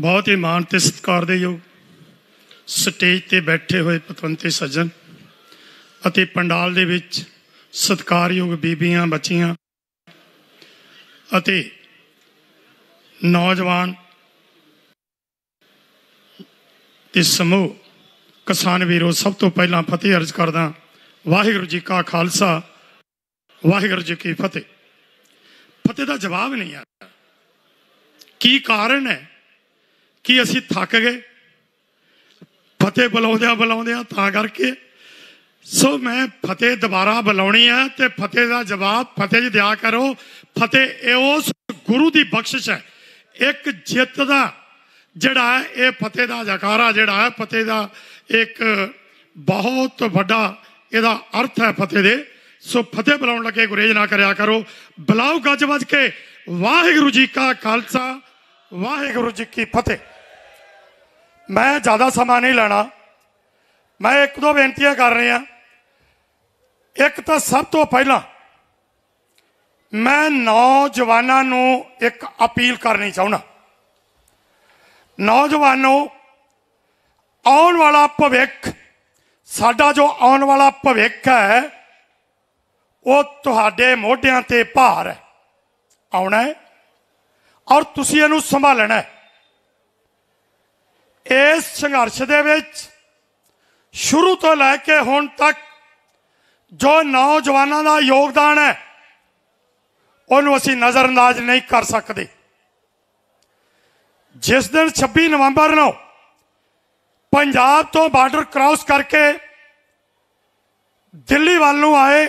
ਬਹੁਤ ਹੀ ਮਾਣ ਤੇ ਸਤਿਕਾਰ ਦੇ ਯੋਗ ਸਟੇਜ ਤੇ ਬੈਠੇ ਹੋਏ ਪਤਵੰਤੇ ਸੱਜਣ ਅਤੇ ਪੰਡਾਲ ਦੇ ਵਿੱਚ ਸਤਿਕਾਰਯੋਗ ਬੀਬੀਆਂ ਬੱਚੀਆਂ ਅਤੇ ਨੌਜਵਾਨ ਤੇ ਸਮੂਹ ਕਿਸਾਨ ਵੀਰੋ ਸਭ ਤੋਂ ਪਹਿਲਾਂ ਫਤਿਹ ਅਰਜ਼ ਕਰਦਾ ਵਾਹਿਗੁਰੂ ਜੀ ਕਾ ਖਾਲਸਾ ਵਾਹਿਗੁਰੂ ਜੀ ਕੀ ਫਤਿਹ ਫਤਿਹ ਦਾ ਜਵਾਬ ਨਹੀਂ ਆ ਕੀ ਕਾਰਨ ਹੈ ਕਿ ਅਸੀਂ ਥੱਕ ਗਏ ਫਤਿਹ ਬੁਲਾਉਂਦਿਆਂ ਬੁਲਾਉਂਦਿਆਂ ਤਾਂ ਕਰਕੇ ਸੋ ਮੈਂ ਫਤਿਹ ਦੁਬਾਰਾ ਬੁਲਾਉਣੀ ਆ ਤੇ ਫਤਿਹ ਦਾ ਜਵਾਬ ਫਤਿਹ ਜੀ ਦਿਆ ਕਰੋ ਫਤਿਹ ਇਹੋਸ ਗੁਰੂ ਦੀ ਬਖਸ਼ਿਸ਼ ਹੈ ਇੱਕ ਜਿੱਤ ਦਾ ਜਿਹੜਾ ਇਹ ਫਤਿਹ ਦਾ ਜਕਾਰਾ ਜਿਹੜਾ ਹੈ ਫਤਿਹ ਦਾ ਇੱਕ ਬਹੁਤ ਵੱਡਾ ਇਹਦਾ ਅਰਥ ਹੈ ਫਤਿਹ ਦੇ ਸੋ ਫਤਿਹ ਬੁਲਾਉਣ ਲੱਗੇ ਗੁਰੇਜ ਨਾ ਕਰਿਆ ਕਰੋ ਬੁਲਾਓ ਗੱਜ ਵੱਜ ਕੇ ਵਾਹਿਗੁਰੂ ਜੀ ਕਾ ਖਾਲਸਾ ਵਾਹਿਗੁਰੂ ਜੀ ਕੀ ਫਤਿਹ ਮੈਂ ਜ਼ਿਆਦਾ ਸਮਾਂ ਨਹੀਂ ਲੈਣਾ ਮੈਂ ਇੱਕ ਦੋ ਬੇਨਤੀਆਂ ਕਰ ਰਿਹਾ ਇੱਕ ਤਾਂ ਸਭ ਤੋਂ ਪਹਿਲਾਂ ਮੈਂ ਨੌਜਵਾਨਾਂ ਨੂੰ ਇੱਕ ਅਪੀਲ ਕਰਨੀ ਚਾਹੁੰਦਾ ਨੌਜਵਾਨੋ ਆਉਣ ਵਾਲਾ ਭਵਿੱਖ ਸਾਡਾ ਜੋ ਆਉਣ ਵਾਲਾ ਭਵਿੱਖ ਹੈ ਉਹ ਤੁਹਾਡੇ ਮੋਢਿਆਂ ਤੇ ਭਾਰ ਹੈ ਆਉਣਾ ਹੈ ਔਰ ਤੁਸੀਂ ਇਹਨੂੰ ਸੰਭਾਲਣਾ ਹੈ ਇਸ ਸੰਘਰਸ਼ ਦੇ ਵਿੱਚ ਸ਼ੁਰੂ ਤੋਂ ਲੈ ਕੇ ਹੁਣ ਤੱਕ ਜੋ ਨੌਜਵਾਨਾਂ ਦਾ ਯੋਗਦਾਨ ਹੈ ਉਹਨੂੰ ਅਸੀਂ ਨਜ਼ਰਅੰਦਾਜ਼ ਨਹੀਂ ਕਰ ਸਕਦੇ ਜਿਸ ਦਿਨ 26 ਨਵੰਬਰ ਨੂੰ ਪੰਜਾਬ ਤੋਂ ਬਾਰਡਰ ਕ੍ਰਾਸ ਕਰਕੇ ਦਿੱਲੀ ਵੱਲ ਨੂੰ ਆਏ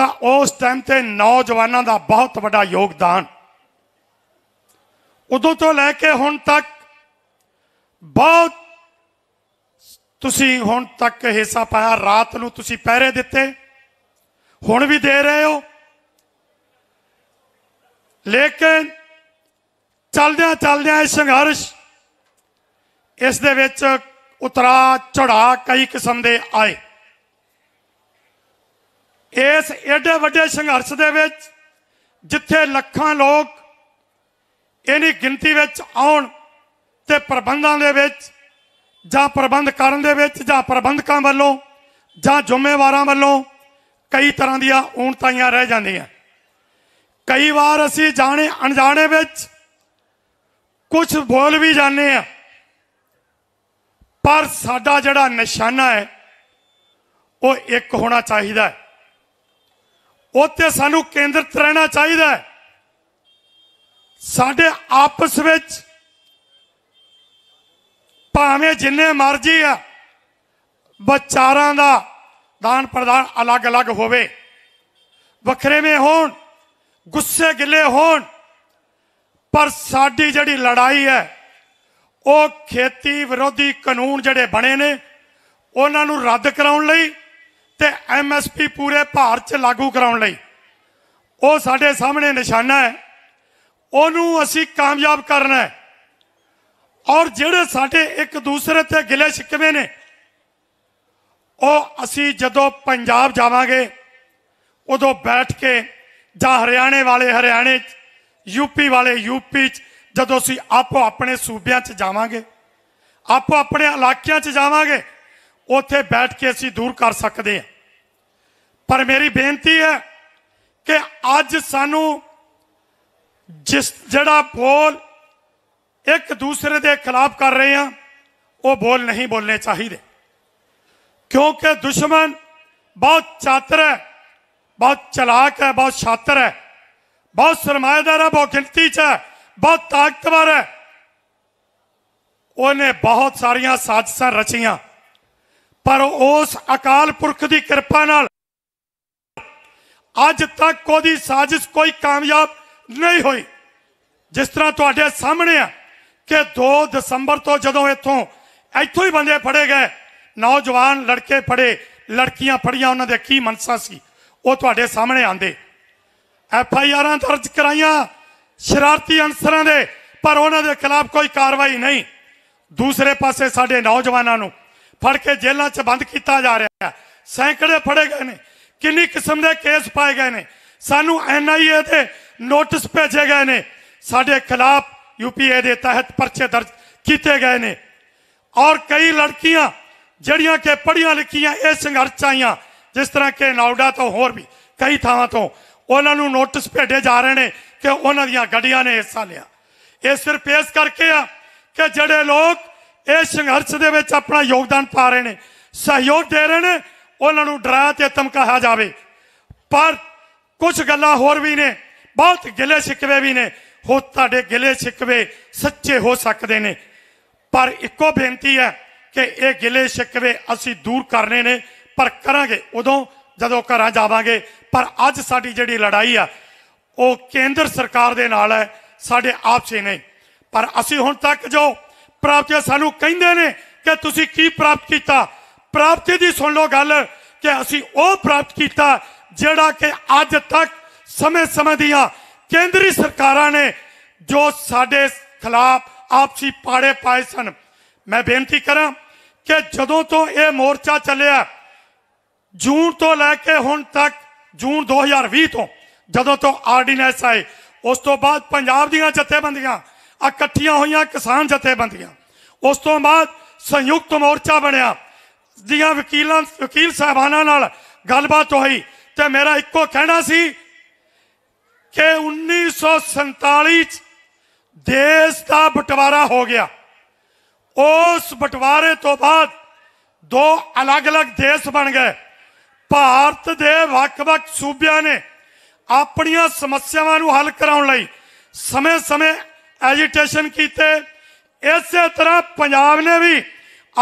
ਤਾਂ ਉਸ ਟਾਈਮ ਤੇ ਨੌਜਵਾਨਾਂ ਦਾ ਬਹੁਤ ਵੱਡਾ ਯੋਗਦਾਨ ਉਦੋਂ ਤੋਂ ਲੈ ਕੇ ਹੁਣ ਤੱਕ ਬਹੁਤ ਤੁਸੀਂ ਹੁਣ ਤੱਕ ਹਿੱਸਾ ਪਾਇਆ ਰਾਤ ਨੂੰ ਤੁਸੀਂ ਪਹਿਰੇ ਦਿੱਤੇ ਹੁਣ ਵੀ ਦੇ ਰਹੇ ਹੋ ਲੇਕਿਨ ਚੱਲਦਿਆਂ ਚੱਲਦਿਆਂ ਇਹ ਸੰਘਰਸ਼ ਇਸ ਦੇ ਵਿੱਚ ਉਤਰਾ ਚੜਾ ਕਈ ਕਿਸਮ ਦੇ ਆਏ ਇਸ ਐਡੇ ਵੱਡੇ ਸੰਘਰਸ਼ ਦੇ ਵਿੱਚ ਜਿੱਥੇ ਲੱਖਾਂ ਲੋਕ ਇਹਦੀ ਗਿਣਤੀ ਵਿੱਚ ਆਉਣ ਤੇ ਪ੍ਰਬੰਧਾਂ ਦੇ ਵਿੱਚ ਜਾਂ ਪ੍ਰਬੰਧ ਕਰਨ ਦੇ ਵਿੱਚ ਜਾਂ ਪ੍ਰਬੰਧਕਾਂ ਵੱਲੋਂ ਜਾਂ ਜ਼ਿੰਮੇਵਾਰਾਂ ਵੱਲੋਂ ਕਈ ਤਰ੍ਹਾਂ ਦੀਆਂ ਊਣਤਾਈਆਂ ਰਹਿ ਜਾਂਦੀਆਂ ਕਈ ਵਾਰ ਅਸੀਂ ਜਾਣੇ ਅਣਜਾਣੇ ਵਿੱਚ ਕੁਝ ਬੋਲ ਵੀ ਜਾਂਦੇ ਆ ਪਰ ਸਾਡਾ ਜਿਹੜਾ ਨਿਸ਼ਾਨਾ ਹੈ ਉਹ ਇੱਕ ਹੋਣਾ ਚਾਹੀਦਾ ਹੈ ਉੱਤੇ ਸਾਨੂੰ ਕੇਂਦਰਿਤ ਰਹਿਣਾ ਚਾਹੀਦਾ ਹੈ ਸਾਡੇ ਆਪਸ ਵਿੱਚ ਭਾਵੇਂ ਜਿੰਨੇ ਮਰਜ਼ੀ ਆ ਵਿਚਾਰਾਂ ਦਾ ਦਾਨ ਪ੍ਰਦਾਨ ਅਲੱਗ-ਅਲੱਗ ਹੋਵੇ ਵੱਖਰੇ ਵਿੱਚ ਹੋਣ ਗੁੱਸੇ ਗਿੱਲੇ ਹੋਣ ਪਰ ਸਾਡੀ ਜਿਹੜੀ ਲੜਾਈ ਹੈ ਉਹ ਖੇਤੀ ਵਿਰੋਧੀ ਕਾਨੂੰਨ ਜਿਹੜੇ ਬਣੇ ਨੇ ਉਹਨਾਂ ਨੂੰ ਰੱਦ ਕਰਾਉਣ ਲਈ ਤੇ ਐਮਐਸਪੀ ਪੂਰੇ ਭਾਰਤ 'ਚ ਲਾਗੂ ਕਰਾਉਣ ਲਈ ਉਹ ਸਾਡੇ ਸਾਹਮਣੇ ਨਿਸ਼ਾਨਾ ਹੈ ਉਹਨੂੰ ਅਸੀਂ ਕਾਮਯਾਬ ਕਰਨਾ ਹੈ ਔਰ ਜਿਹੜੇ ਸਾਡੇ ਇੱਕ ਦੂਸਰੇ ਤੇ ਗਿਲੇ ਸ਼ਿਕਵੇ ਨੇ ਉਹ ਅਸੀਂ ਜਦੋਂ ਪੰਜਾਬ ਜਾਵਾਂਗੇ ਉਦੋਂ ਬੈਠ ਕੇ ਜਾਂ ਹਰਿਆਣੇ ਵਾਲੇ ਹਰਿਆਣੇ ਚ ਯੂਪੀ ਵਾਲੇ ਯੂਪੀ ਚ ਜਦੋਂ ਅਸੀਂ ਆਪੋ ਆਪਣੇ ਸੂਬਿਆਂ ਚ ਜਾਵਾਂਗੇ ਆਪੋ ਆਪਣੇ ਇਲਾਕਿਆਂ ਚ ਜਾਵਾਂਗੇ ਉੱਥੇ ਬੈਠ ਕੇ ਅਸੀਂ ਦੂਰ ਕਰ ਸਕਦੇ ਆ ਪਰ ਮੇਰੀ ਬੇਨਤੀ ਹੈ ਕਿ ਅੱਜ ਸਾਨੂੰ ਜਿਸ ਜਿਹੜਾ ਬੋਲ ਇੱਕ ਦੂਸਰੇ ਦੇ ਖਿਲਾਫ ਕਰ ਰਹੇ ਆ ਉਹ ਬੋਲ ਨਹੀਂ ਬੋਲਨੇ ਚਾਹੀਦੇ ਕਿਉਂਕਿ ਦੁਸ਼ਮਣ ਬਹੁਤ ਚਾਤਰ ਹੈ ਬਹੁਤ ਚਲਾਕ ਹੈ ਬਹੁਤ ਛਾਤਰ ਹੈ ਬਹੁਤ ਸਰਮਾਇਦਾਰ ਹੈ ਬਹੁਤ ਗਿਣਤੀ 'ਚ ਹੈ ਬਹੁਤ ਤਾਕਤਵਰ ਹੈ ਉਹਨੇ ਬਹੁਤ ਸਾਰੀਆਂ ਸਾਜ਼ਿਸ਼ਾਂ ਰਚੀਆਂ ਪਰ ਉਸ ਅਕਾਲ ਪੁਰਖ ਦੀ ਕਿਰਪਾ ਨਾਲ ਅੱਜ ਤੱਕ ਉਹਦੀ ਸਾਜ਼ਿਸ਼ ਕੋਈ ਕਾਮਯਾਬ ਨਹੀਂ ਹੋਈ ਜਿਸ ਤਰ੍ਹਾਂ ਤੁਹਾਡੇ ਸਾਹਮਣੇ ਆ ਕਿ 2 ਦਸੰਬਰ ਤੋਂ ਜਦੋਂ ਇੱਥੋਂ ਇੱਥੋਂ ਹੀ ਬੰਦੇ ਫੜੇ ਗਏ ਨੌਜਵਾਨ ਲੜਕੇ ਫੜੇ ਲੜਕੀਆਂ ਫੜੀਆਂ ਉਹਨਾਂ ਦੇ ਕੀ ਮਨਸਾ ਸੀ ਉਹ ਤੁਹਾਡੇ ਸਾਹਮਣੇ ਆਂਦੇ ਐਫ ਆਈ ਆਰਾਂ ਦਰਜ ਕਰਾਈਆਂ ਸ਼ਰਾਰਤੀ ਅਨਸਰਾਂ ਦੇ ਪਰ ਉਹਨਾਂ ਦੇ ਖਿਲਾਫ ਕੋਈ ਕਾਰਵਾਈ ਨਹੀਂ ਦੂਸਰੇ ਪਾਸੇ ਸਾਡੇ ਨੌਜਵਾਨਾਂ ਨੂੰ ਫੜ ਕੇ ਜੇਲ੍ਹਾਂ 'ਚ ਬੰਦ ਕੀਤਾ ਜਾ ਰਿਹਾ ਹੈ ਸੈਂਕੜੇ ਫੜੇ ਗਏ ਨੇ ਕਿੰਨੀ ਕਿਸਮ ਦੇ ਕੇਸ ਪਾਏ ਗਏ ਨੇ ਸਾਨੂੰ ਐਨਆਈਏ ਦੇ ਨੋਟਿਸ ਭੇਜੇ ਗਏ ਨੇ ਸਾਡੇ ਖਿਲਾਫ ਯੂਪੀਏ ਦੇ ਤਹਿਤ ਪਰਚੇ ਦਰਜ ਕੀਤੇ ਗਏ ਨੇ ਔਰ ਕਈ ਲੜਕੀਆਂ ਜਿਹੜੀਆਂ ਕਿ ਪੜ੍ਹੀਆਂ ਲਿਖੀਆਂ ਇਹ ਸੰਘਰਸ਼ ਆਈਆਂ ਜਿਸ ਤਰ੍ਹਾਂ ਕਿ ਨੌਡਾ ਤੋਂ ਹੋਰ ਵੀ ਕਈ ਥਾਵਾਂ ਤੋਂ ਉਹਨਾਂ ਨੂੰ ਨੋਟਿਸ ਭੇਜੇ ਜਾ ਰਹੇ ਨੇ ਕਿ ਉਹਨਾਂ ਦੀਆਂ ਗੱਡੀਆਂ ਨੇ ਹਿੱਸਾ ਲਿਆ ਇਹ ਸਿਰਫ ਇਸ ਕਰਕੇ ਆ ਕਿ ਜਿਹੜੇ ਲੋਕ ਇਹ ਸੰਘਰਸ਼ ਦੇ ਵਿੱਚ ਆਪਣਾ ਯੋਗਦਾਨ ਪਾ ਰਹੇ ਨੇ ਸਹਿਯੋਗ ਦੇ ਰਹੇ ਨੇ ਉਹਨਾਂ ਨੂੰ ਡਰਾ ਤੇ ਧਮਕਾਇਆ ਜਾਵੇ ਪਰ ਕੁਝ ਗੱਲਾਂ ਹੋਰ ਵੀ ਨੇ ਬਹੁਤ ਗਿਲੇ ਸਿੱਕਵੇ ਵੀ ਨੇ ਹੋ ਤੁਹਾਡੇ ਗਿਲੇ ਸਿੱਕਵੇ ਸੱਚੇ ਹੋ ਸਕਦੇ ਨੇ ਪਰ ਇੱਕੋ ਬੇਨਤੀ ਹੈ ਕਿ ਇਹ ਗਿਲੇ ਸਿੱਕਵੇ ਅਸੀਂ ਦੂਰ ਕਰਨੇ ਨੇ ਪਰ ਕਰਾਂਗੇ ਉਦੋਂ ਜਦੋਂ ਘਰਾਂ ਜਾਵਾਂਗੇ ਪਰ ਅੱਜ ਸਾਡੀ ਜਿਹੜੀ ਲੜਾਈ ਆ ਉਹ ਕੇਂਦਰ ਸਰਕਾਰ ਦੇ ਨਾਲ ਹੈ ਸਾਡੇ ਆਪਸੇ ਨਹੀਂ ਪਰ ਅਸੀਂ ਹੁਣ ਤੱਕ ਜੋ ਪ੍ਰਾਪਤੀ ਸਾਨੂੰ ਕਹਿੰਦੇ ਨੇ ਕਿ ਤੁਸੀਂ ਕੀ ਪ੍ਰਾਪਤ ਕੀਤਾ ਪ੍ਰਾਪਤੀ ਦੀ ਸੁਣ ਲਓ ਗੱਲ ਕਿ ਅਸੀਂ ਉਹ ਪ੍ਰਾਪਤ ਕੀਤਾ ਜਿਹੜਾ ਕਿ ਅੱਜ ਤੱਕ ਸਮੇਂ-ਸਮੇਂ ਦੀਆਂ ਕੇਂਦਰੀ ਸਰਕਾਰਾਂ ਨੇ ਜੋ ਸਾਡੇ ਖਿਲਾਫ ਆਪਸੀ ਪਾੜੇ ਪਾਏ ਸਨ ਮੈਂ ਬੇਨਤੀ ਕਰਾਂ ਕਿ ਜਦੋਂ ਤੋਂ ਇਹ ਮੋਰਚਾ ਚੱਲਿਆ ਜੂਨ ਤੋਂ ਲੈ ਕੇ ਹੁਣ ਤੱਕ ਜੂਨ 2020 ਤੋਂ ਜਦੋਂ ਤੋਂ ਆਰਡੀਨੈਂਸ ਆਏ ਉਸ ਤੋਂ ਬਾਅਦ ਪੰਜਾਬ ਦੀਆਂ ਜਥੇਬੰਦੀਆਂ ਇਕੱਠੀਆਂ ਹੋਈਆਂ ਕਿਸਾਨ ਜਥੇਬੰਦੀਆਂ ਉਸ ਤੋਂ ਬਾਅਦ ਸੰਯੁਕਤ ਮੋਰਚਾ ਬਣਿਆ ਦੀਆਂ ਵਕੀਲਾਂ ਵਕੀਲ ਸਾਹਿਬਾਨਾਂ ਨਾਲ ਗੱਲਬਾਤ ਹੋਈ ਤੇ ਮੇਰਾ ਇੱਕੋ ਕਹਿਣਾ ਸੀ ਕਿ 1947 ਚ ਦੇਸ਼ ਦਾ ਬਟਵਾਰਾ ਹੋ ਗਿਆ ਉਸ ਬਟਵਾਰੇ ਤੋਂ ਬਾਅਦ ਦੋ ਅਲੱਗ-ਅਲੱਗ ਦੇਸ਼ ਬਣ ਗਏ ਭਾਰਤ ਦੇ ਵੱਖ-ਵੱਖ ਸੂਬਿਆਂ ਨੇ ਆਪਣੀਆਂ ਸਮੱਸਿਆਵਾਂ ਨੂੰ ਹੱਲ ਕਰਾਉਣ ਲਈ ਸਮੇਂ-ਸਮੇਂ ਐਜੀਟੇਸ਼ਨ ਕੀਤੇ ਇਸੇ ਤਰ੍ਹਾਂ ਪੰਜਾਬ ਨੇ ਵੀ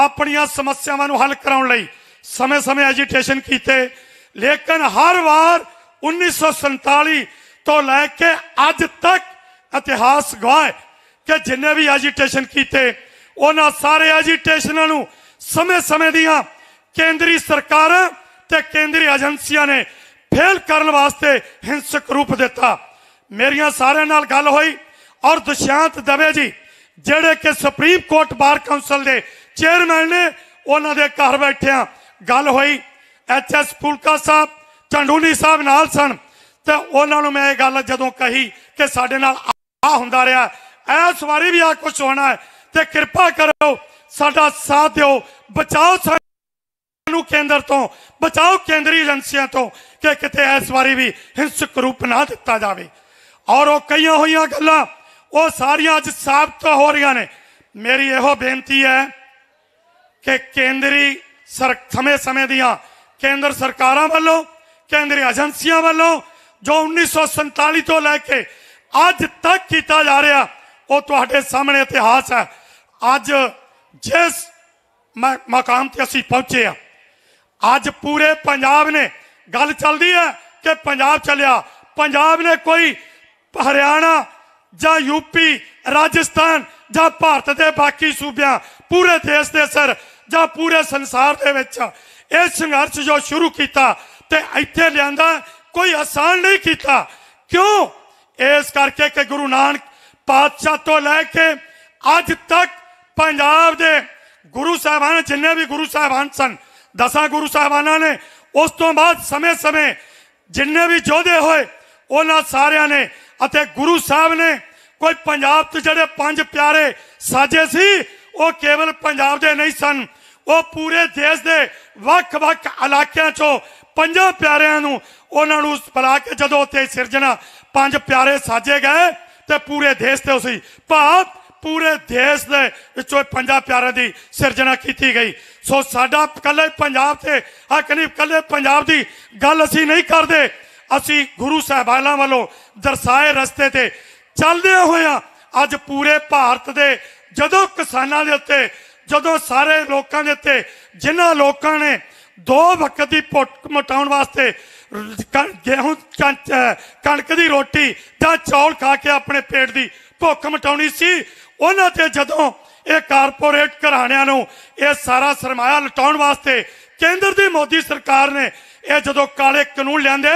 ਆਪਣੀਆਂ ਸਮੱਸਿਆਵਾਂ ਨੂੰ ਹੱਲ ਕਰਾਉਣ ਲਈ ਸਮੇਂ-ਸਮੇਂ ਐਜੀਟੇਸ਼ਨ ਕੀਤੇ ਲੇਕਿਨ ਹਰ ਵਾਰ 1947 ਤੋਂ ਲੈ ਕੇ ਅੱਜ ਤੱਕ ਇਤਿਹਾਸ ਗਵਾਹ ਕਿ ਜਿੰਨੇ ਵੀ ਐਜੀਟੇਸ਼ਨ ਕੀਤੇ ਉਹਨਾਂ ਸਾਰੇ ਐਜੀਟੇਸ਼ਨਾਂ ਨੂੰ ਸਮੇਂ-ਸਮੇਂ ਦੀਆਂ ਕੇਂਦਰੀ ਸਰਕਾਰਾਂ ਤੇ ਕੇਂਦਰੀ ਏਜੰਸੀਆਂ ਨੇ ਫੇਲ ਕਰਨ ਵਾਸਤੇ ਹਿੰਸਕ ਰੂਪ ਦਿੱਤਾ ਮੇਰੀਆਂ ਸਾਰਿਆਂ ਨਾਲ ਗੱਲ ਹੋਈ ਔਰ ਦੁਸ਼ਾਂਤ ਦਵੇ ਜੀ ਜਿਹੜੇ ਕਿ ਸੁਪਰੀਮ ਕੋਰਟ ਬਾਰ ਕਾਉਂਸਲ ਦੇ ਚੇਅਰਮੈਨ ਨੇ ਉਹਨਾਂ ਦੇ ਘਰ ਬੈਠਿਆਂ ਗੱਲ ਹੋਈ ਐਚਐਸ ਫੁਲਕਾ ਸਾਹਿਬ ਚੰਡੂਲੀ ਸਾਹਿਬ ਨਾਲ ਸਨ ਤੇ ਉਹਨਾਂ ਨੂੰ ਮੈਂ ਇਹ ਗੱਲ ਜਦੋਂ ਕਹੀ ਕਿ ਸਾਡੇ ਨਾਲ ਆ ਹੁੰਦਾ ਰਿਹਾ ਐਸ ਵਾਰੀ ਵੀ ਆ ਕੁਝ ਹੋਣਾ ਹੈ ਤੇ ਕਿਰਪਾ ਕਰੋ ਸਾਡਾ ਸਾਥ ਦਿਓ ਬਚਾਓ ਸਾਨੂੰ ਕੇਂਦਰ ਤੋਂ ਬਚਾਓ ਕੇਂਦਰੀ ਏਜੰਸੀਆਂ ਤੋਂ ਕਿ ਕਿਤੇ ਇਸ ਵਾਰੀ ਵੀ ਹਿੰਸਕ ਰੂਪ ਨਾ ਦਿੱਤਾ ਜਾਵੇ ਔਰ ਉਹ ਕਈਆਂ ਹੋਈਆਂ ਗੱਲਾਂ ਉਹ ਸਾਰੀਆਂ ਅੱਜ ਸਾਬਤ ਹੋ ਰਹੀਆਂ ਨੇ ਮੇਰੀ ਇਹੋ ਬੇਨਤੀ ਹੈ ਕਿ ਕੇਂਦਰੀ ਸਰ ਸਮੇਂ ਸਮੇਂ ਦੀਆਂ ਕੇਂਦਰ ਸਰਕਾਰਾਂ ਵੱਲੋਂ ਕੇਂਦਰੀ ਏਜੰਸੀਆਂ ਵੱਲੋਂ ਜੋ 1947 ਤੋਂ ਲੈ ਕੇ ਅੱਜ ਤੱਕ ਕੀਤਾ ਜਾ ਰਿਹਾ ਉਹ ਤੁਹਾਡੇ ਸਾਹਮਣੇ ਇਤਿਹਾਸ ਹੈ ਅੱਜ ਜਿਸ ਮਕਾਮ ਤੇ ਅਸੀਂ ਪਹੁੰਚੇ ਆ ਅੱਜ ਪੂਰੇ ਪੰਜਾਬ ਨੇ ਗੱਲ ਚੱਲਦੀ ਹੈ ਕਿ ਪੰਜਾਬ ਚੱਲਿਆ ਪੰਜਾਬ ਨੇ ਕੋਈ ਹਰਿਆਣਾ ਜਾਂ ਯੂਪੀ ਰਾਜਸਥਾਨ ਜਾਂ ਭਾਰਤ ਦੇ ਬਾਕੀ ਸੂਬਿਆਂ ਪੂਰੇ ਦੇਸ਼ ਦੇ ਸਰ ਜਾਂ ਪੂਰੇ ਸੰਸਾਰ ਦੇ ਵਿੱਚ ਇਹ ਸੰਘਰਸ਼ ਜੋ ਸ਼ੁਰੂ ਕੀਤਾ ਤੇ ਇੱਥੇ ਲਿਆਂਦਾ ਕੋਈ ਆਸਾਨ ਨਹੀਂ ਕੀਤਾ ਕਿਉਂ ਇਸ ਕਰਕੇ ਕਿ ਗੁਰੂ ਨਾਨਕ ਪਾਤਸ਼ਾਹ ਤੋਂ ਲੈ ਕੇ ਅੱਜ ਤੱਕ ਪੰਜਾਬ ਦੇ ਗੁਰੂ ਸਾਹਿਬਾਨ ਜਿੰਨੇ ਵੀ ਗੁਰੂ ਸਾਹਿਬਾਨ ਸਨ ਦਸਾਂ ਗੁਰੂ ਸਾਹਿਬਾਨਾਂ ਨੇ ਉਸ ਤੋਂ ਬਾਅਦ ਸਮੇਂ-ਸਮੇਂ ਜਿੰਨੇ ਵੀ ਜੋਧੇ ਹੋਏ ਉਹਨਾਂ ਸਾਰਿਆਂ ਨੇ ਅਤੇ ਗੁਰੂ ਸਾਹਿਬ ਨੇ ਕੋਈ ਪੰਜਾਬ ਤੋਂ ਜਿਹੜੇ ਪੰਜ ਪਿਆਰੇ ਸਾਜੇ ਸੀ ਉਹ ਕੇਵਲ ਪੰਜਾਬ ਦੇ ਨਹੀਂ ਸਨ ਉਹ ਪੂਰੇ ਦੇਸ਼ ਦੇ ਵੱਖ-ਵੱਖ ਇਲਾਕਿਆਂ ਚੋਂ ਪੰਜਾਂ ਪਿਆਰਿਆਂ ਨੂੰ ਉਹਨਾਂ ਨੂੰ ਬੁਲਾ ਕੇ ਜਦੋਂ ਉੱਥੇ ਸਿਰਜਣਾ ਪੰਜ ਪਿਆਰੇ ਸਾਜੇ ਗਏ ਤੇ ਪੂਰੇ ਦੇਸ਼ ਤੇ ਉਸੇ ਭਾਵ ਪੂਰੇ ਦੇਸ਼ ਦੇ ਵਿੱਚੋਂ ਪੰਜਾਂ ਪਿਆਰਿਆਂ ਦੀ ਸਿਰਜਣਾ ਕੀਤੀ ਗਈ ਸੋ ਸਾਡਾ ਕੱਲੇ ਪੰਜਾਬ ਤੇ ਆ ਕਨੀ ਕੱਲੇ ਪੰਜਾਬ ਦੀ ਗੱਲ ਅਸੀਂ ਨਹੀਂ ਕਰਦੇ ਅਸੀਂ ਗੁਰੂ ਸਾਹਿਬਾਨਾਂ ਵੱਲੋਂ ਦਰਸਾਏ ਰਸਤੇ ਤੇ ਚੱਲਦੇ ਹੋਇਆ ਅੱਜ ਪੂਰੇ ਭਾਰਤ ਦੇ ਜਦੋਂ ਕਿਸਾਨਾਂ ਦੇ ਉੱਤੇ ਜਦੋਂ ਸਾਰੇ ਲੋਕਾਂ ਦੇ ਉੱਤੇ ਜਿਨ੍ਹਾਂ ਲੋਕਾਂ ਨੇ ਦੋ ਵਕਤ ਦੀ ਪੁੱਟ ਮਟਾਉਣ ਵਾਸਤੇ ਗੇਹੂੰ ਕਣਕ ਦੀ ਰੋਟੀ ਜਾਂ ਚੌਲ ਖਾ ਕੇ ਆਪਣੇ ਪੇਟ ਦੀ ਭੁੱਖ ਮਟਾਉਣੀ ਸੀ ਉਹਨਾਂ ਤੇ ਜਦੋਂ ਇਹ ਕਾਰਪੋਰੇਟ ਘਰਾਣਿਆਂ ਨੂੰ ਇਹ ਸਾਰਾ ਸਰਮਾਇਆ ਲਟਾਉਣ ਵਾਸਤੇ ਕੇਂਦਰ ਦੀ ਮੋਦੀ ਸਰਕਾਰ ਨੇ ਇਹ ਜਦੋਂ ਕਾਲੇ ਕਾਨੂੰਨ ਲਿਆਂਦੇ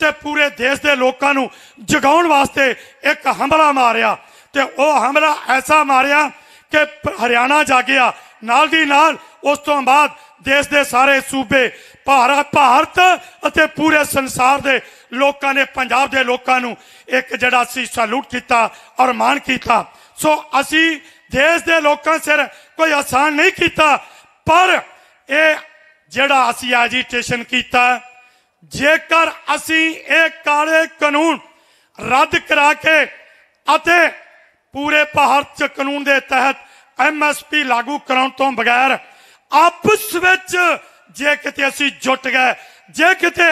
ਤੇ ਪੂਰੇ ਦੇਸ਼ ਦੇ ਲੋਕਾਂ ਨੂੰ ਜਗਾਉਣ ਵਾਸਤੇ ਇੱਕ ਹਮਲਾ ਮਾਰਿਆ ਤੇ ਉਹ ਹਮਲਾ ਐਸਾ ਮਾਰਿਆ ਕਿ ਹਰਿਆਣਾ ਜਾਗਿਆ ਨਾਲ ਦੀ ਨਾਲ ਉਸ ਤੋਂ ਬਾਅਦ ਦੇਸ਼ ਦੇ ਸਾਰੇ ਸੂਬੇ ਭਾਰਤ ਭਾਰਤ ਅਤੇ ਪੂਰੇ ਸੰਸਾਰ ਦੇ ਲੋਕਾਂ ਨੇ ਪੰਜਾਬ ਦੇ ਲੋਕਾਂ ਨੂੰ ਇੱਕ ਜਿਹੜਾ ਸੀ ਸਲੂਟ ਕੀਤਾ ਔਰ ਮਾਣ ਕੀਤਾ ਸੋ ਅਸੀਂ ਦੇਸ਼ ਦੇ ਲੋਕਾਂ ਸਿਰ ਕੋਈ ਆਸਾਨ ਨਹੀਂ ਕੀਤਾ ਪਰ ਇਹ ਜਿਹੜਾ ਅਸੀਂ ਐਜੀਟੇਸ਼ਨ ਕੀਤਾ ਜੇਕਰ ਅਸੀਂ ਇਹ ਕਾਲੇ ਕਾਨੂੰਨ ਰੱਦ ਕਰਾ ਕੇ ਅਤੇ ਪੂਰੇ ਭਾਰਤ ਚ ਕਾਨੂੰਨ ਦੇ ਤਹਿਤ ਐਮਐਸਪੀ ਲਾਗੂ ਕਰਾਉਣ ਤੋਂ ਬਗੈਰ ਆਪਸ ਵਿੱਚ ਜੇ ਕਿਤੇ ਅਸੀਂ ਜੁੱਟ ਗਏ ਜੇ ਕਿਤੇ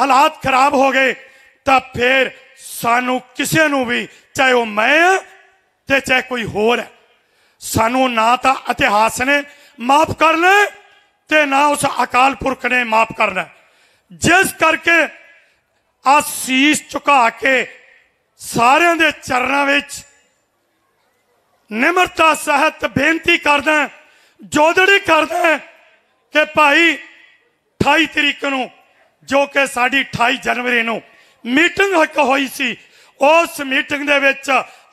ਹਾਲਾਤ ਖਰਾਬ ਹੋ ਗਏ ਤਾਂ ਫਿਰ ਸਾਨੂੰ ਕਿਸੇ ਨੂੰ ਵੀ ਚਾਹੇ ਉਹ ਮੈਂ ਤੇ ਚਾਹੇ ਕੋਈ ਹੋਰ ਹੈ ਸਾਨੂੰ ਨਾ ਤਾਂ ਇਤਿਹਾਸ ਨੇ ਮਾਫ ਕਰ ਲੈ ਤੇ ਨਾ ਉਸ ਅਕਾਲ ਪੁਰਖ ਨੇ ਮਾਫ ਕਰਨਾ ਜਿਸ ਕਰਕੇ ਆ ਸੀਸ ਝੁਕਾ ਕੇ ਸਾਰਿਆਂ ਦੇ ਚਰਨਾਂ ਵਿੱਚ ਨਿਮਰਤਾ ਸਹਿਤ ਬੇਨਤੀ ਕਰਦਾ ਜੋਦੜੀ ਕਰਦਾ ਕਿ ਭਾਈ 28 ਤਰੀਕ ਨੂੰ ਜੋ ਕਿ ਸਾਡੀ 28 ਜਨਵਰੀ ਨੂੰ ਮੀਟਿੰਗ ਹੋਈ ਸੀ ਉਸ ਮੀਟਿੰਗ ਦੇ ਵਿੱਚ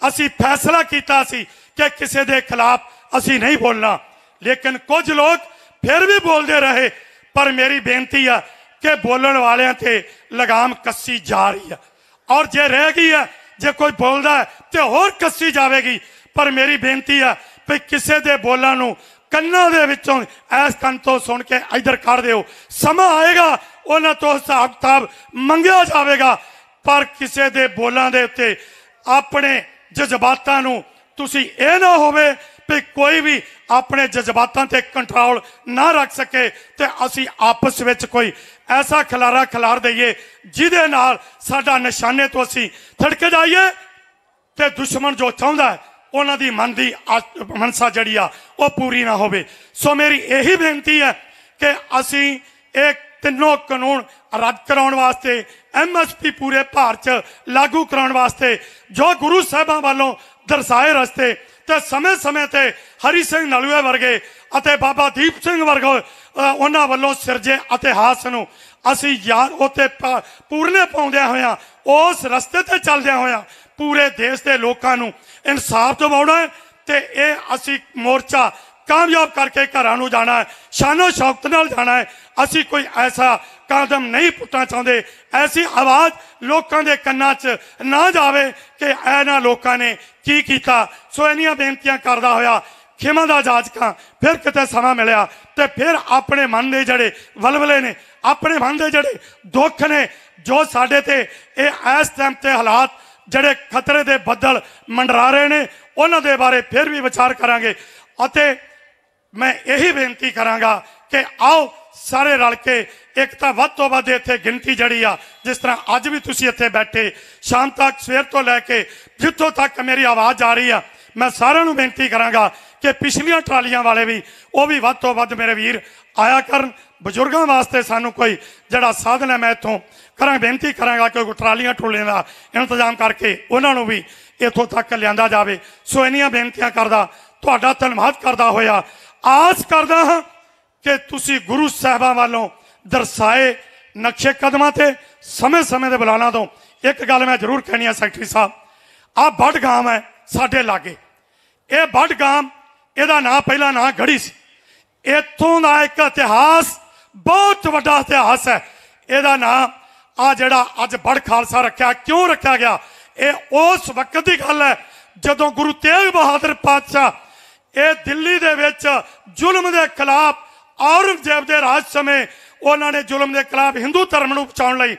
ਅਸੀਂ ਫੈਸਲਾ ਕੀਤਾ ਸੀ ਕਿ ਕਿਸੇ ਦੇ ਖਿਲਾਫ ਅਸੀਂ ਨਹੀਂ ਬੋਲਣਾ ਲੇਕਿਨ ਕੁਝ ਲੋਕ ਫਿਰ ਵੀ ਬੋਲਦੇ ਰਹੇ ਪਰ ਮੇਰੀ ਬੇਨਤੀ ਆ ਕਿ ਬੋਲਣ ਵਾਲਿਆਂ ਤੇ ਲਗਾਮ ਕੱਸੀ ਜਾ ਰਹੀ ਆ ਔਰ ਜੇ ਰਹਿ ਗਈ ਆ ਜੇ ਕੋਈ ਬੋਲਦਾ ਤੇ ਹੋਰ ਕੱਸੀ ਜਾਵੇਗੀ ਪਰ ਮੇਰੀ ਬੇਨਤੀ ਆ ਕਿ ਕਿਸੇ ਦੇ ਬੋਲਾਂ ਨੂੰ ਕੰਨਾਂ ਦੇ ਵਿੱਚੋਂ ਐਸ ਕੰਨ ਤੋਂ ਸੁਣ ਕੇ ਇਧਰ ਕੱਢ ਦਿਓ ਸਮਾਂ ਆਏਗਾ ਉਹਨਾਂ ਤੋਂ ਹਿਸਾਬ ਤਾਬ ਮੰਗਿਆ ਜਾਵੇਗਾ ਪਰ ਕਿਸੇ ਦੇ ਬੋਲਾਂ ਦੇ ਉੱਤੇ ਆਪਣੇ ਜਜ਼ਬਾਤਾਂ ਨੂੰ ਤੁਸੀਂ ਇਹ ਨਾ ਹੋਵੇ ਕਿ ਕੋਈ ਵੀ ਆਪਣੇ ਜਜ਼ਬਾਤਾਂ ਤੇ ਕੰਟਰੋਲ ਨਾ ਰੱਖ ਸਕੇ ਤੇ ਅਸੀਂ ਆਪਸ ਵਿੱਚ ਕੋਈ ਐਸਾ ਖਲਾਰਾ ਖਿਲਾਰ ਦਈਏ ਜਿਹਦੇ ਨਾਲ ਸਾਡਾ ਨਿਸ਼ਾਨੇ ਤੋਂ ਅਸੀਂ ਥੜਕ ਜਾਈਏ ਤੇ ਦੁਸ਼ਮਣ ਜੋ ਚਾਹੁੰਦਾ ਹੈ ਉਹਨਾਂ ਦੀ ਮਨ ਦੀ ਮਨਸਾ ਜਿਹੜੀ ਆ ਉਹ ਪੂਰੀ ਨਾ ਹੋਵੇ ਸੋ ਮੇਰੀ ਇਹੀ ਬੇਨਤੀ ਹੈ ਕਿ ਅਸੀਂ ਇਹ ਤਿੰਨੋਂ ਕਾਨੂੰਨ ਰੱਦ ਕਰਾਉਣ ਵਾਸਤੇ ਐਮਐਸਪੀ ਪੂਰੇ ਭਾਰਤ 'ਚ ਲਾਗੂ ਕਰਾਉਣ ਵਾਸਤੇ ਜੋ ਗੁਰੂ ਸਾਹਿਬਾਂ ਵੱਲੋਂ ਦਰਸਾਏ ਰਸਤੇ ਤੇ ਸਮੇਂ-ਸਮੇਂ ਤੇ ਹਰੀ ਸਿੰਘ ਨਲੂਏ ਵਰਗੇ ਅਤੇ ਬਾਬਾ ਦੀਪ ਸਿੰਘ ਵਰਗੇ ਉਹਨਾਂ ਵੱਲੋਂ ਸਿਰਜੇ ਇਤਿਹਾਸ ਨੂੰ ਅਸੀਂ ਯਾਰ ਉਹਤੇ ਪੂਰਨੇ ਪਾਉਂਦਿਆਂ ਹੋਇਆਂ ਉਸ ਰਸਤੇ ਤੇ ਚੱਲਦਿਆਂ ਹੋਇਆਂ ਪੂਰੇ ਦੇਸ਼ ਦੇ ਲੋਕਾਂ ਨੂੰ ਇਨਸਾਫ ਦਿਵਾਉਣਾ ਤੇ ਇਹ ਅਸੀਂ ਮੋਰਚਾ ਕਾਮਯਾਬ ਕਰਕੇ ਘਰਾਂ ਨੂੰ ਜਾਣਾ ਹੈ ਸ਼ਾਨੋ ਸ਼ੌਕਤ ਨਾਲ ਜਾਣਾ ਹੈ ਅਸੀਂ ਕੋਈ ਐਸਾ ਕਦਮ ਨਹੀਂ ਪੁੱਟਣਾ ਚਾਹੁੰਦੇ ਐਸੀ ਆਵਾਜ਼ ਲੋਕਾਂ ਦੇ ਕੰਨਾਂ 'ਚ ਨਾ ਜਾਵੇ ਕਿ ਇਹਨਾਂ ਲੋਕਾਂ ਨੇ ਕੀ ਕੀਤਾ ਸੋ ਇਹਨੀਆਂ ਬੇਨਤੀਆਂ ਕਰਦਾ ਹੋਇਆ ਖਿਮਾ ਦਾ ਜਾਜਕਾਂ ਫਿਰ ਕਿਤੇ ਸਮਾਂ ਮਿਲਿਆ ਤੇ ਫਿਰ ਆਪਣੇ ਮਨ ਦੇ ਜੜੇ ਵਲਵਲੇ ਨੇ ਆਪਣੇ ਮਨ ਦੇ ਜੜੇ ਦੁੱਖ ਨੇ ਜੋ ਸਾਡੇ ਤੇ ਇਹ ਇਸ ਟਾਈਮ ਤੇ ਹਾਲਾਤ ਜਿਹੜੇ ਖਤਰੇ ਦੇ ਬੱਦਲ ਮੰਡਰਾ ਰਹੇ ਨੇ ਉਹਨਾਂ ਦੇ ਬਾਰੇ ਫਿਰ ਵੀ ਵਿਚਾਰ ਕਰਾਂਗੇ ਅਤੇ ਮੈਂ ਇਹੀ ਬੇਨਤੀ ਕਰਾਂਗਾ ਕਿ ਆਓ ਸਾਰੇ ਰਲ ਕੇ ਇੱਕ ਤਾਂ ਵੱਧ ਤੋਂ ਵੱਧ ਇੱਥੇ ਗਿਣਤੀ ਜੜੀ ਆ ਜਿਸ ਤਰ੍ਹਾਂ ਅੱਜ ਵੀ ਤੁਸੀਂ ਇੱਥੇ ਬੈਠੇ ਸ਼ਾਮ ਤੱਕ ਸਵੇਰ ਤੋਂ ਲੈ ਕੇ ਜਿੱਥੋਂ ਤੱਕ ਮੇਰੀ ਆਵਾਜ਼ ਆ ਰਹੀ ਆ ਮੈਂ ਸਾਰਿਆਂ ਨੂੰ ਬੇਨਤੀ ਕਰਾਂਗਾ ਕਿ ਪਿਛਲੀਆਂ ਟਰਾਲੀਆਂ ਵਾਲੇ ਵੀ ਉਹ ਵੀ ਵੱਧ ਤੋਂ ਵੱਧ ਮੇਰੇ ਵੀਰ ਆਇਆ ਕਰਨ ਬਜ਼ੁਰਗਾਂ ਵਾਸਤੇ ਸਾਨੂੰ ਕੋਈ ਜਿਹੜਾ ਸਾਧਨ ਹੈ ਮੈਂ ਇਥੋਂ ਕਰਾਂ ਬੇਨਤੀ ਕਰਾਂਗਾ ਕਿ ਟਰਾਲੀਆਂ ਟੋਲੀਆਂ ਦਾ ਇੰਤਜ਼ਾਮ ਕਰਕੇ ਉਹਨਾਂ ਨੂੰ ਵੀ ਇਥੋਂ ਤੱਕ ਲਿਆਂਦਾ ਜਾਵੇ ਸੋ ਇੰਨੀਆਂ ਬੇਨਤੀਆਂ ਕਰਦਾ ਤੁਹਾਡਾ ਧੰਨਵਾਦ ਕਰਦਾ ਹੋਇਆ ਆਸ ਕਰਦਾ ਹਾਂ ਕਿ ਤੁਸੀਂ ਗੁਰੂ ਸਾਹਿਬਾਂ ਵੱਲੋਂ ਦਰਸਾਏ ਨਕਸ਼ੇ ਕਦਮਾਂ ਤੇ ਸਮੇਂ-ਸਮੇਂ ਦੇ ਬੁਲਾਣਾ ਤੋਂ ਇੱਕ ਗੱਲ ਮੈਂ ਜ਼ਰੂਰ ਕਹਿਣੀ ਆ ਸੈਕਟਰੀ ਸਾਹਿਬ ਆ ਬੜਗਾਮ ਹੈ ਸਾਡੇ ਲਾਗੇ ਇਹ ਬੜਗਾਮ ਇਹਦਾ ਨਾਂ ਪਹਿਲਾ ਨਾਂ ਘੜੀ ਸੀ ਇਥੋਂ ਦਾ ਇੱਕ ਇਤਿਹਾਸ ਬਹੁਤ ਵੱਡਾ ਇਤਿਹਾਸ ਹੈ ਇਹਦਾ ਨਾਂ ਆ ਜਿਹੜਾ ਅੱਜ ਬੜ ਖਾਲਸਾ ਰੱਖਿਆ ਕਿਉਂ ਰੱਖਿਆ ਗਿਆ ਇਹ ਉਸ ਵਕਤ ਦੀ ਗੱਲ ਹੈ ਜਦੋਂ ਗੁਰੂ ਤੇਗ ਬਹਾਦਰ ਪਾਤਸ਼ਾਹ ਇਹ ਦਿੱਲੀ ਦੇ ਵਿੱਚ ਜ਼ੁਲਮ ਦੇ ਖਿਲਾਫ ਔਰੰਗਜ਼ੇਬ ਦੇ ਰਾਜ ਸਮੇਂ ਉਹਨਾਂ ਨੇ ਜ਼ੁਲਮ ਦੇ ਖਿਲਾਫ ਹਿੰਦੂ ਧਰਮ ਨੂੰ ਬਚਾਉਣ ਲਈ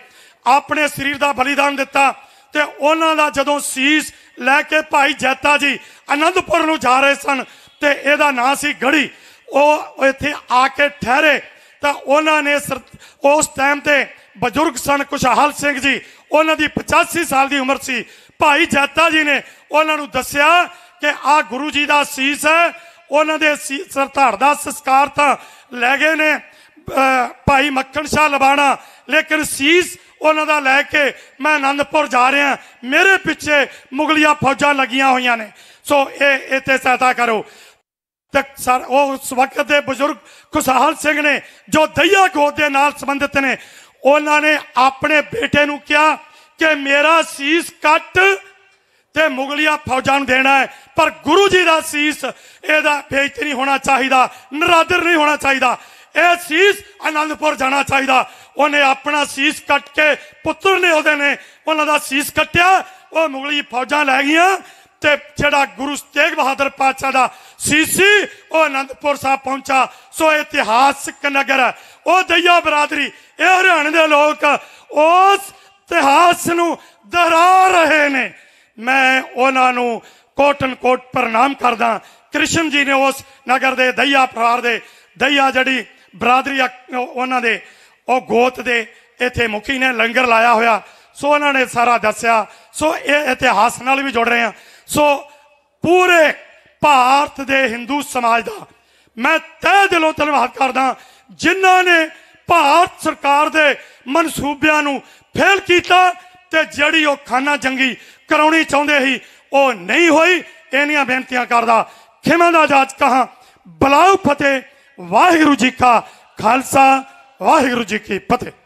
ਆਪਣੇ ਸਰੀਰ ਦਾ ਬਲੀਦਾਨ ਦਿੱਤਾ ਤੇ ਉਹਨਾਂ ਦਾ ਜਦੋਂ ਸੀਸ ਲੈ ਕੇ ਭਾਈ ਜੈਤਾ ਜੀ ਅਨੰਦਪੁਰ ਨੂੰ ਜਾ ਰਹੇ ਸਨ ਤੇ ਇਹਦਾ ਨਾਂ ਸੀ ਗੜੀ ਉਹ ਇੱਥੇ ਆ ਕੇ ਠਹਿਰੇ ਤਾਂ ਉਹਨਾਂ ਨੇ ਉਸ ਟਾਈਮ ਤੇ ਬਜ਼ੁਰਗ ਸਨ ਕੁਸ਼ਹਾਲ ਸਿੰਘ ਜੀ ਉਹਨਾਂ ਦੀ 85 ਸਾਲ ਦੀ ਉਮਰ ਸੀ ਭਾਈ ਜੱਤਾ ਜੀ ਨੇ ਉਹਨਾਂ ਨੂੰ ਦੱਸਿਆ ਕਿ ਆ ਗੁਰੂ ਜੀ ਦਾ ਸੀਸ ਹੈ ਉਹਨਾਂ ਦੇ ਸਰਧਾਰ ਦਾ ਸੰਸਕਾਰ ਤਾਂ ਲੈ ਗਏ ਨੇ ਭਾਈ ਮੱਖਣ ਸ਼ਾਹ ਲਬਾਣਾ ਲੇਕਿਨ ਸੀਸ ਉਹਨਾਂ ਦਾ ਲੈ ਕੇ ਮੈਂ ਅਨੰਦਪੁਰ ਜਾ ਰਿਹਾ ਮੇਰੇ ਪਿੱਛੇ ਮੁਗਲੀਆਂ ਫੌਜਾਂ ਲੱਗੀਆਂ ਹੋਈਆਂ ਨੇ ਸੋ ਇਹ ਇੱਥੇ ਸਹਾਇਤਾ ਕਰੋ ਤੇ ਸਰ ਉਹ ਉਸ ਵਕਤ ਦੇ ਬਜ਼ੁਰਗ ਖੁਸ਼ਹਾਲ ਸਿੰਘ ਨੇ ਜੋ ਦਈਆ ਗੋਦ ਦੇ ਨਾਲ ਸੰਬੰਧਿਤ ਨੇ ਉਹਨਾਂ ਨੇ ਆਪਣੇ ਬੇਟੇ ਨੂੰ ਕਿਹਾ ਕਿ ਮੇਰਾ ਸੀਸ ਕੱਟ ਤੇ ਮੁਗਲਿਆ ਫੌਜਾਂ ਨੂੰ ਦੇਣਾ ਹੈ ਪਰ ਗੁਰੂ ਜੀ ਦਾ ਸੀਸ ਇਹਦਾ ਫੇਚ ਨਹੀਂ ਹੋਣਾ ਚਾਹੀਦਾ ਨਰਾਦਰ ਨਹੀਂ ਹੋਣਾ ਚਾਹੀਦਾ ਇਹ ਸੀਸ ਅਨੰਦਪੁਰ ਜਾਣਾ ਚਾਹੀਦਾ ਉਹਨੇ ਆਪਣਾ ਸੀਸ ਕੱਟ ਕੇ ਪੁੱਤਰ ਨੇ ਉਹਦੇ ਨੇ ਉਹਨਾਂ ਦਾ ਸੀਸ ਕੱਟਿਆ ਉਹ ਮੁਗਲੀ ਫੌਜਾਂ ਲੈ ਗਈਆਂ ਤੇ ਜਿਹੜਾ ਗੁਰੂ ਤੇਗ ਬਹਾਦਰ ਪਾਤਸ਼ਾਹ ਦਾ ਸੀਸੀ ਉਹ ਅਨੰਦਪੁਰ ਸਾਹਿਬ ਪਹੁੰਚਾ ਸੋ ਇਤਿਹਾਸਕ ਨਗਰ ਉਹ ਦਈਆ ਬਰਾਦਰੀ ਇਹ ਹਰਿਆਣੇ ਦੇ ਲੋਕ ਉਸ ਇਤਿਹਾਸ ਨੂੰ ਦਹਰਾ ਰਹੇ ਨੇ ਮੈਂ ਉਹਨਾਂ ਨੂੰ ਕੋਟਨ ਕੋਟ ਪ੍ਰਣਾਮ ਕਰਦਾ ਕ੍ਰਿਸ਼ਨ ਜੀ ਨੇ ਉਸ ਨਗਰ ਦੇ ਦਈਆ ਪਰਿਵਾਰ ਦੇ ਦਈਆ ਜੜੀ ਬਰਾਦਰੀ ਉਹਨਾਂ ਦੇ ਉਹ ਗੋਤ ਦੇ ਇਥੇ ਮੁਖੀ ਨੇ ਲੰਗਰ ਲਾਇਆ ਹੋਇਆ ਸੋ ਉਹਨਾਂ ਨੇ ਸਾਰਾ ਦੱਸਿਆ ਸੋ ਇਹ ਇਤਿਹਾਸ ਨਾਲ ਵੀ ਜੁੜ ਰਹੇ ਆ ਸੋ ਪੂਰੇ ਭਾਰਤ ਦੇ ਹਿੰਦੂ ਸਮਾਜ ਦਾ ਮੈਂ ਤਹਿ ਦਿਲੋਂ ਧੰਨਵਾਦ ਕਰਦਾ ਜਿਨ੍ਹਾਂ ਨੇ ਭਾਰਤ ਸਰਕਾਰ ਦੇ ਮਨਸੂਬਿਆਂ ਨੂੰ ਫੇਲ ਕੀਤਾ ਤੇ ਜਿਹੜੀ ਉਹ ਖਾਨਾ ਜੰਗੀ ਕਰਾਉਣੀ ਚਾਹੁੰਦੇ ਸੀ ਉਹ ਨਹੀਂ ਹੋਈ ਇਹਨੀਆਂ ਬੇਨਤੀਆਂ ਕਰਦਾ ਖਿਮਾ ਦਾ ਜਾਜ ਕਹਾ ਬਲਾਉ ਫਤਿਹ ਵਾਹਿਗੁਰੂ ਜੀ ਕਾ ਖਾਲਸਾ ਵਾਹਿਗੁਰੂ ਜੀ ਕੀ ਫਤਿਹ